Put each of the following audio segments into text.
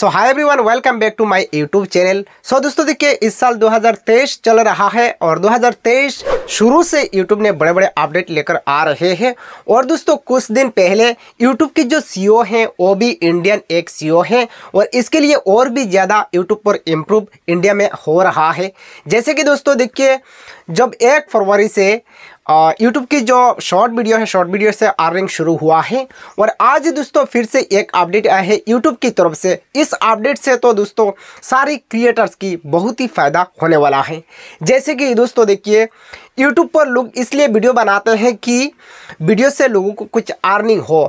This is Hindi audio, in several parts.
So hi everyone welcome back to my YouTube channel so दोस्तों देखिए इस साल 2023 चल रहा है और 2023 शुरू से यूट्यूब ने बड़े बड़े अपडेट लेकर आ रहे हैं और दोस्तों कुछ दिन पहले यूट्यूब के जो सीईओ e हैं वो भी इंडियन एक सीईओ e हैं और इसके लिए और भी ज़्यादा यूट्यूब पर इम्प्रूव इंडिया में हो रहा है जैसे कि दोस्तों देखिए जब एक फरवरी से यूट्यूब की जो शॉर्ट वीडियो है शॉर्ट वीडियो से अर्निंग शुरू हुआ है और आज दोस्तों फिर से एक अपडेट आया है यूट्यूब की तरफ से इस अपडेट से तो दोस्तों सारे क्रिएटर्स की बहुत ही फ़ायदा होने वाला है जैसे कि दोस्तों देखिए यूट्यूब पर लोग इसलिए वीडियो बनाते हैं कि वीडियो से लोगों को कुछ अर्निंग हो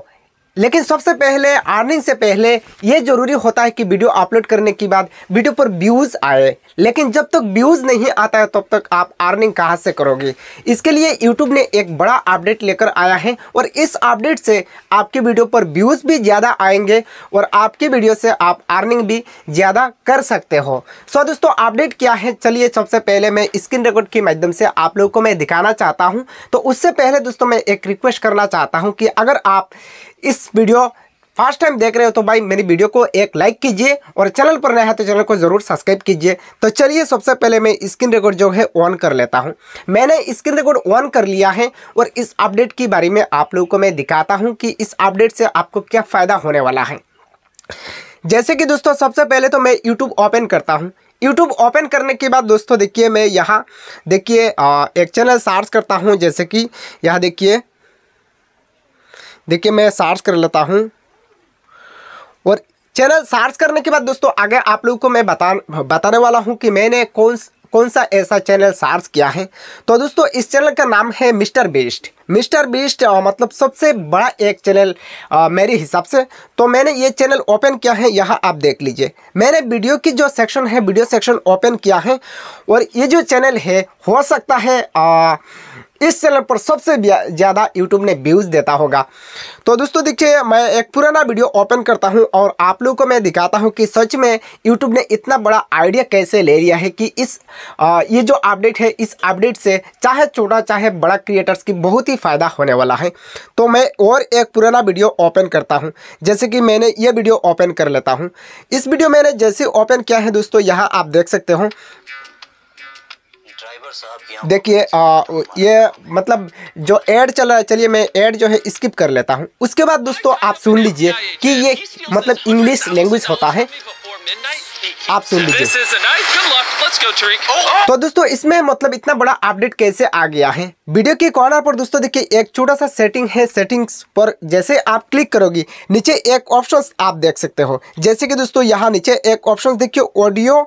लेकिन सबसे पहले अर्निंग से पहले ये ज़रूरी होता है कि वीडियो अपलोड करने के बाद वीडियो पर व्यूज़ आए लेकिन जब तक व्यूज़ नहीं आता है तब तो तक आप अर्निंग कहाँ से करोगे इसके लिए यूट्यूब ने एक बड़ा अपडेट लेकर आया है और इस अपडेट से आपके वीडियो पर व्यूज़ भी ज़्यादा आएंगे और आपके वीडियो से आप अर्निंग भी ज़्यादा कर सकते हो सो दोस्तों अपडेट क्या है चलिए सबसे पहले मैं स्क्रीन रिकॉर्ड के माध्यम से आप लोगों को मैं दिखाना चाहता हूँ तो उससे पहले दोस्तों मैं एक रिक्वेस्ट करना चाहता हूँ कि अगर आप इस वीडियो फर्स्ट टाइम देख रहे हो तो भाई मेरी वीडियो को एक लाइक कीजिए और चैनल पर नया है तो चैनल को जरूर सब्सक्राइब कीजिए तो चलिए सबसे पहले मैं स्क्रीन रिकॉर्ड जो है ऑन कर लेता हूँ मैंने स्क्रीन रिकॉर्ड ऑन कर लिया है और इस अपडेट के बारे में आप लोगों को मैं दिखाता हूँ कि इस अपडेट से आपको क्या फ़ायदा होने वाला है जैसे कि दोस्तों सबसे पहले तो मैं यूट्यूब ओपन करता हूँ यूट्यूब ओपन करने के बाद दोस्तों देखिए मैं यहाँ देखिए एक चैनल सर्च करता हूँ जैसे कि यहाँ देखिए देखिए मैं सार्च कर लेता हूँ और चैनल सार्च करने के बाद दोस्तों आगे आप लोगों को मैं बता बताने वाला हूँ कि मैंने कौन कौन सा ऐसा चैनल सार्च किया है तो दोस्तों इस चैनल का नाम है मिस्टर बेस्ट मिस्टर बीस्ट मतलब सबसे बड़ा एक चैनल मेरे हिसाब से तो मैंने ये चैनल ओपन किया है यहाँ आप देख लीजिए मैंने वीडियो की जो सेक्शन है वीडियो सेक्शन ओपन किया है और ये जो चैनल है हो सकता है आ, इस चैनल पर सबसे ज़्यादा यूट्यूब ने व्यूज़ देता होगा तो दोस्तों देखिए मैं एक पुराना वीडियो ओपन करता हूं और आप लोगों को मैं दिखाता हूं कि सच में यूट्यूब ने इतना बड़ा आइडिया कैसे ले लिया है कि इस आ, ये जो अपडेट है इस अपडेट से चाहे छोटा चाहे बड़ा क्रिएटर्स की बहुत ही फ़ायदा होने वाला है तो मैं और एक पुराना वीडियो ओपन करता हूँ जैसे कि मैंने ये वीडियो ओपन कर लेता हूँ इस वीडियो मैंने जैसे ओपन किया है दोस्तों यहाँ आप देख सकते हो देखिए ये मतलब जो एड चल रहा है चलिए मैं ऐड जो है स्किप कर लेता हूँ उसके बाद दोस्तों आप सुन लीजिए कि ये मतलब इंग्लिश लैंग्वेज होता है आप सुन लीजिए oh, oh। तो दोस्तों इसमें मतलब इतना बड़ा अपडेट कैसे आ गया है वीडियो के कॉर्नर पर दोस्तों देखिए एक छोटा सा सेटिंग है सेटिंग्स पर जैसे आप क्लिक करोगी नीचे एक ऑप्शंस आप देख सकते हो जैसे कि दोस्तों यहाँ नीचे एक ऑप्शंस देखिए ऑडियो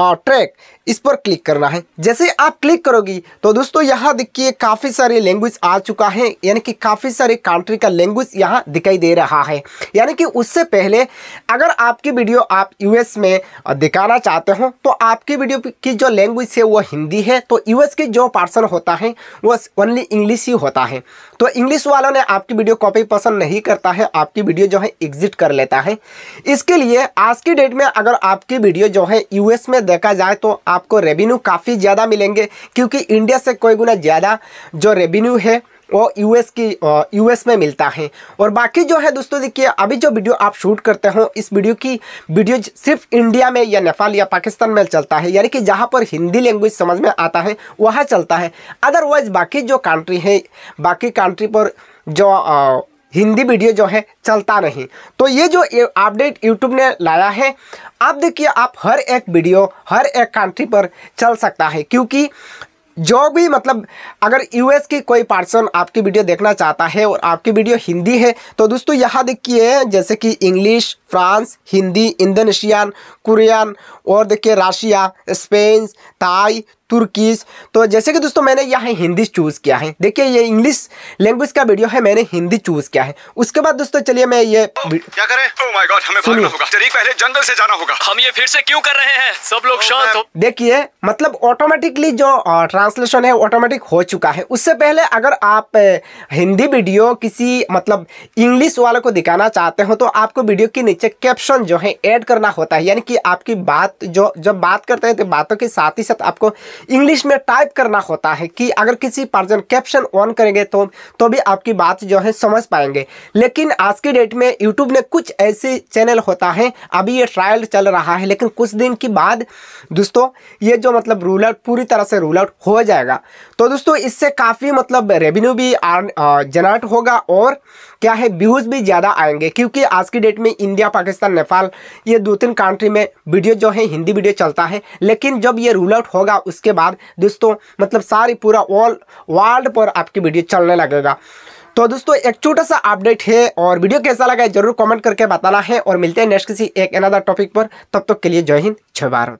ट्रैक इस पर क्लिक करना है जैसे आप क्लिक करोगी तो दोस्तों यहाँ देखिए काफ़ी सारे लैंग्वेज आ चुका है यानी कि काफ़ी सारे कंट्री का लैंग्वेज यहाँ दिखाई दे रहा है यानी कि उससे पहले अगर आपकी वीडियो आप यूएस में दिखाना चाहते हो तो आपकी वीडियो की जो लैंग्वेज है वो हिंदी है तो यूएस के जो पार्सन होता है वो ओनली इंग्लिश ही होता है तो इंग्लिश वालों ने आपकी वीडियो कॉपी पसंद नहीं करता है आपकी वीडियो जो है एग्जिट कर लेता है इसके लिए आज की डेट में अगर आपकी वीडियो जो है यूएस में देखा जाए तो आप आपको रेवेन्यू काफ़ी ज़्यादा मिलेंगे क्योंकि इंडिया से कोई गुना ज़्यादा जो रेवेन्यू है वो यूएस की यूएस में मिलता है और बाकी जो है दोस्तों देखिए अभी जो वीडियो आप शूट करते हो इस वीडियो की वीडियो सिर्फ इंडिया में या नेपाल या पाकिस्तान में चलता है यानी कि जहाँ पर हिंदी लैंग्वेज समझ में आता है वहाँ चलता है अदरवाइज़ बाकी जो कंट्री है बाकी कंट्री पर जो आ, हिंदी वीडियो जो है चलता नहीं तो ये जो अपडेट यूट्यूब ने लाया है आप देखिए आप हर एक वीडियो हर एक कंट्री पर चल सकता है क्योंकि जो भी मतलब अगर यूएस की कोई पर्सन आपकी वीडियो देखना चाहता है और आपकी वीडियो हिंदी है तो दोस्तों यहाँ देखिए जैसे कि English France Hindi Indonesian Korean और देखिए रशिया स्पेन ताई तुर्कीस तो जैसे कि दोस्तों मैंने यहाँ हिंदी चूज़ किया है देखिए ये इंग्लिश लैंग्वेज का वीडियो है मैंने हिंदी चूज़ किया है उसके बाद दोस्तों चलिए मैं ये oh, क्या करें ओह माय गॉड हमें भागना होगा तरीक पहले जंगल से जाना होगा हम ये फिर से क्यों कर रहे हैं सब लोग oh, शांत हो देखिए मतलब ऑटोमेटिकली जो ट्रांसलेशन है ऑटोमेटिक हो चुका है उससे पहले अगर आप हिंदी वीडियो किसी मतलब इंग्लिश वालों को दिखाना चाहते हो तो आपको वीडियो के नीचे कैप्शन जो है एड करना होता है यानी कि आपकी बात जो जब बात करते हैं तो बातों के साथ ही साथ आपको इंग्लिश में टाइप करना होता है कि अगर किसी पर्सन कैप्शन ऑन करेंगे तो तो भी आपकी बात जो है समझ पाएंगे लेकिन आज के डेट में यूट्यूब ने कुछ ऐसे चैनल होता है अभी ये ट्रायल चल रहा है लेकिन कुछ दिन के बाद दोस्तों ये जो मतलब रूल आउट पूरी तरह से रूल आउट हो जाएगा तो दोस्तों इससे काफ़ी मतलब रेवेन्यू भी जनरेट होगा और क्या है व्यूज़ भी ज़्यादा आएंगे क्योंकि आज की डेट में इंडिया पाकिस्तान नेपाल ये दो तीन कंट्री में वीडियो जो है हिंदी वीडियो चलता है लेकिन जब ये रूल आउट होगा उसके बाद दोस्तों मतलब सारी पूरा ऑल वर्ल्ड पर आपकी वीडियो चलने लगेगा तो दोस्तों एक छोटा सा अपडेट है और वीडियो कैसा लगा है जरूर कमेंट करके बताना है और मिलते हैं नेक्स्ट किसी एक अनदर टॉपिक पर तब तक तो के लिए जय हिंद जय भारत